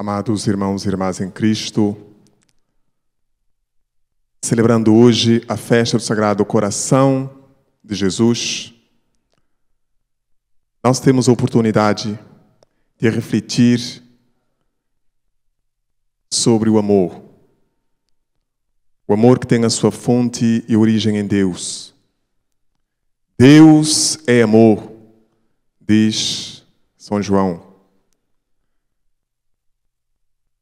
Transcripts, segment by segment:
Amados irmãos e irmãs em Cristo, celebrando hoje a festa do Sagrado Coração de Jesus, nós temos a oportunidade de refletir sobre o amor. O amor que tem a sua fonte e origem em Deus. Deus é amor, diz São João.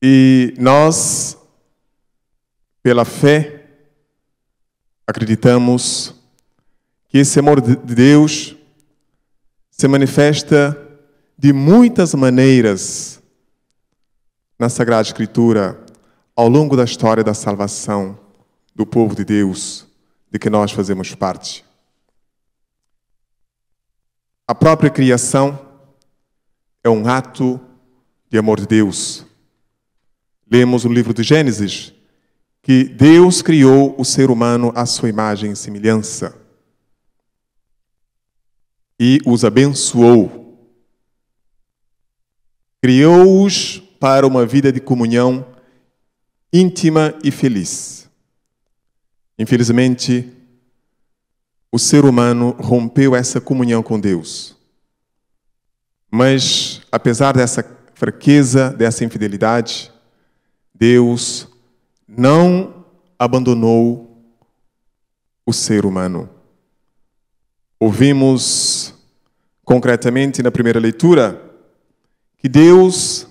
E nós, pela fé, acreditamos que esse amor de Deus se manifesta de muitas maneiras na Sagrada Escritura ao longo da história da salvação do povo de Deus de que nós fazemos parte. A própria criação é um ato de amor de Deus Lemos no livro de Gênesis que Deus criou o ser humano à sua imagem e semelhança e os abençoou. Criou-os para uma vida de comunhão íntima e feliz. Infelizmente, o ser humano rompeu essa comunhão com Deus. Mas, apesar dessa fraqueza, dessa infidelidade, Deus não abandonou o ser humano. Ouvimos concretamente na primeira leitura que Deus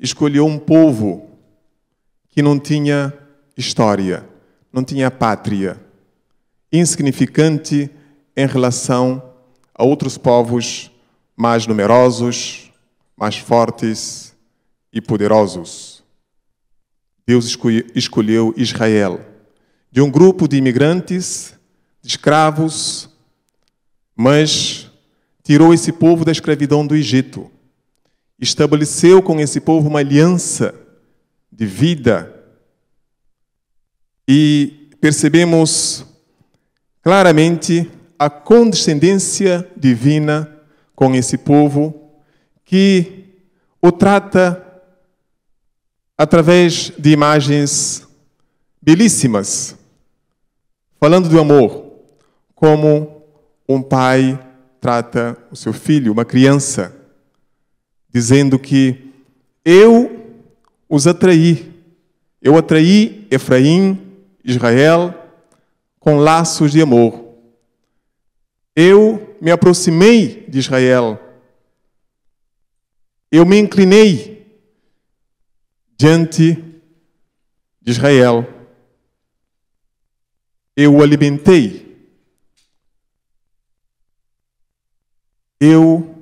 escolheu um povo que não tinha história, não tinha pátria, insignificante em relação a outros povos mais numerosos, mais fortes e poderosos. Deus escolheu Israel, de um grupo de imigrantes, de escravos, mas tirou esse povo da escravidão do Egito, estabeleceu com esse povo uma aliança de vida e percebemos claramente a condescendência divina com esse povo que o trata através de imagens belíssimas, falando do amor, como um pai trata o seu filho, uma criança, dizendo que eu os atraí, eu atraí Efraim, Israel, com laços de amor. Eu me aproximei de Israel. Eu me inclinei diante de Israel. Eu o alimentei. Eu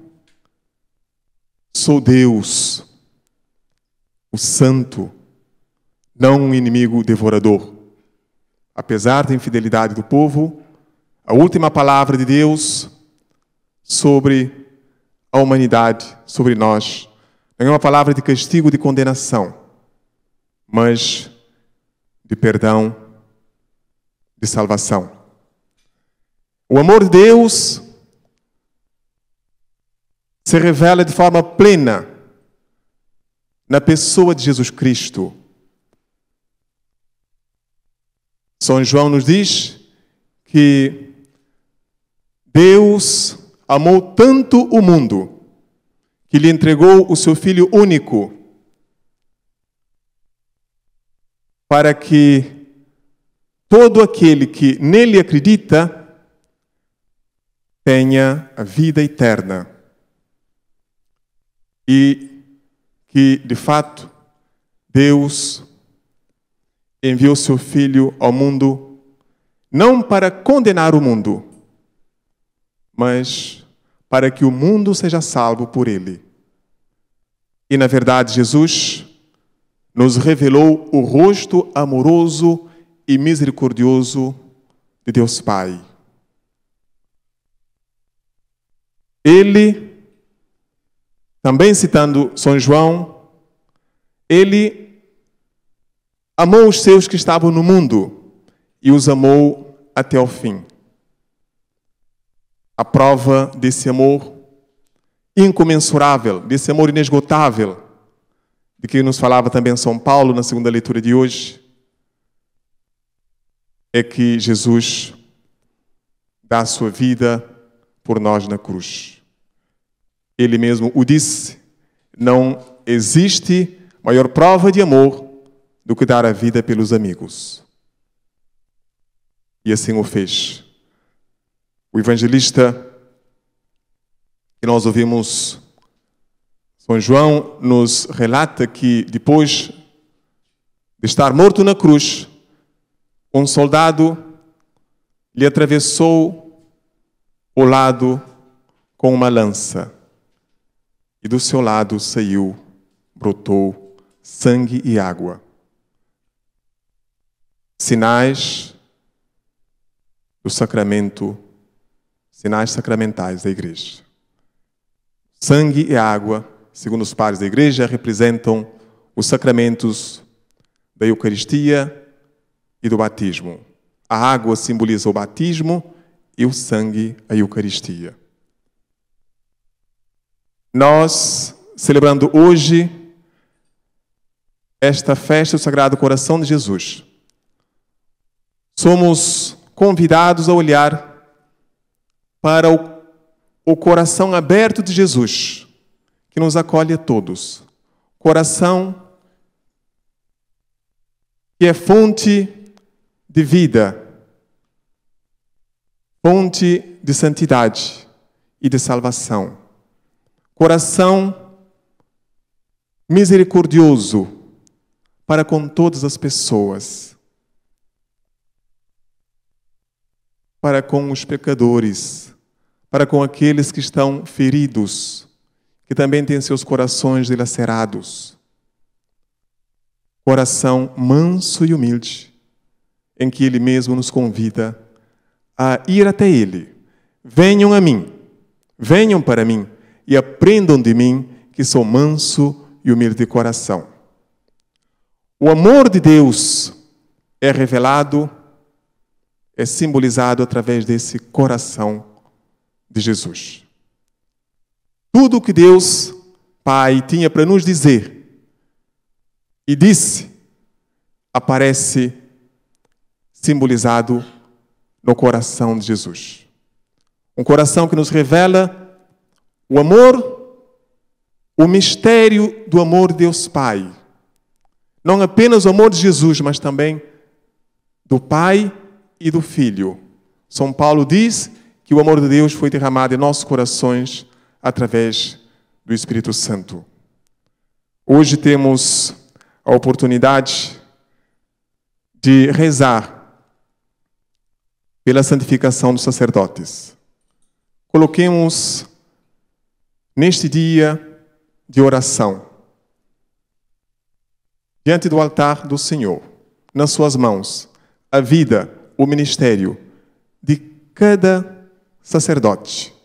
sou Deus, o Santo, não um inimigo devorador. Apesar da infidelidade do povo, a última palavra de Deus sobre a humanidade, sobre nós, não é uma palavra de castigo, de condenação mas de perdão, de salvação. O amor de Deus se revela de forma plena na pessoa de Jesus Cristo. São João nos diz que Deus amou tanto o mundo que lhe entregou o seu Filho único para que todo aquele que nele acredita tenha a vida eterna. E que, de fato, Deus enviou seu Filho ao mundo não para condenar o mundo, mas para que o mundo seja salvo por ele. E, na verdade, Jesus nos revelou o rosto amoroso e misericordioso de Deus Pai. Ele, também citando São João, ele amou os seus que estavam no mundo e os amou até o fim. A prova desse amor incomensurável, desse amor inesgotável de que nos falava também São Paulo na segunda leitura de hoje, é que Jesus dá a sua vida por nós na cruz. Ele mesmo o disse: não existe maior prova de amor do que dar a vida pelos amigos. E assim o fez. O evangelista que nós ouvimos são João nos relata que depois de estar morto na cruz, um soldado lhe atravessou o lado com uma lança. E do seu lado saiu, brotou sangue e água. Sinais do sacramento, sinais sacramentais da igreja. Sangue e água segundo os pares da Igreja, representam os sacramentos da Eucaristia e do batismo. A água simboliza o batismo e o sangue a Eucaristia. Nós, celebrando hoje esta festa do Sagrado Coração de Jesus, somos convidados a olhar para o, o coração aberto de Jesus que nos acolhe a todos. Coração que é fonte de vida, fonte de santidade e de salvação. Coração misericordioso para com todas as pessoas, para com os pecadores, para com aqueles que estão feridos que também tem seus corações dilacerados. Coração manso e humilde, em que Ele mesmo nos convida a ir até Ele. Venham a mim, venham para mim e aprendam de mim que sou manso e humilde de coração. O amor de Deus é revelado, é simbolizado através desse coração de Jesus tudo o que Deus, Pai, tinha para nos dizer. E disse, aparece simbolizado no coração de Jesus. Um coração que nos revela o amor, o mistério do amor de Deus Pai. Não apenas o amor de Jesus, mas também do Pai e do Filho. São Paulo diz que o amor de Deus foi derramado em nossos corações através do Espírito Santo. Hoje temos a oportunidade de rezar pela santificação dos sacerdotes. Coloquemos neste dia de oração diante do altar do Senhor, nas suas mãos, a vida, o ministério de cada sacerdote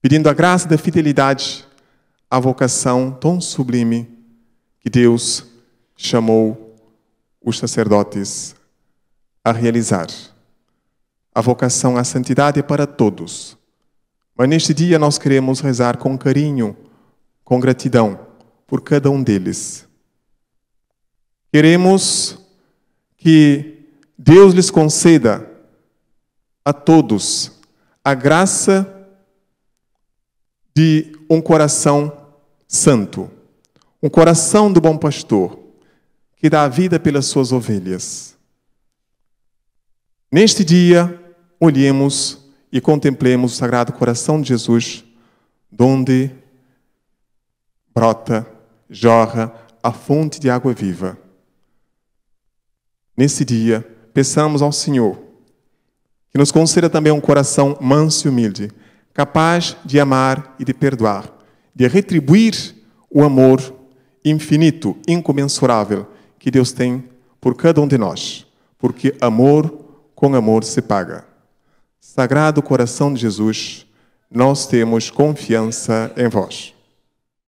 pedindo a graça da fidelidade à vocação tão sublime que Deus chamou os sacerdotes a realizar. A vocação à santidade é para todos. Mas neste dia nós queremos rezar com carinho, com gratidão por cada um deles. Queremos que Deus lhes conceda a todos a graça de um coração santo, um coração do bom pastor, que dá a vida pelas suas ovelhas. Neste dia, olhemos e contemplemos o Sagrado Coração de Jesus, onde brota, jorra a fonte de água viva. Nesse dia, peçamos ao Senhor que nos conceda também um coração manso e humilde capaz de amar e de perdoar, de retribuir o amor infinito, incomensurável que Deus tem por cada um de nós, porque amor com amor se paga. Sagrado coração de Jesus, nós temos confiança em vós.